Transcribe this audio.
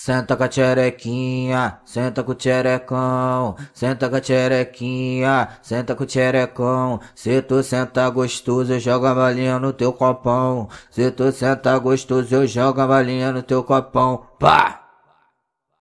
Senta com a tcherequinha, senta com o tcherecão, senta com a tcherequinha, senta com o tcherecão. Se tu senta gostoso, eu jogo a balinha no teu copão. Se tu senta gostoso, eu jogo a balinha no teu copão. Pá!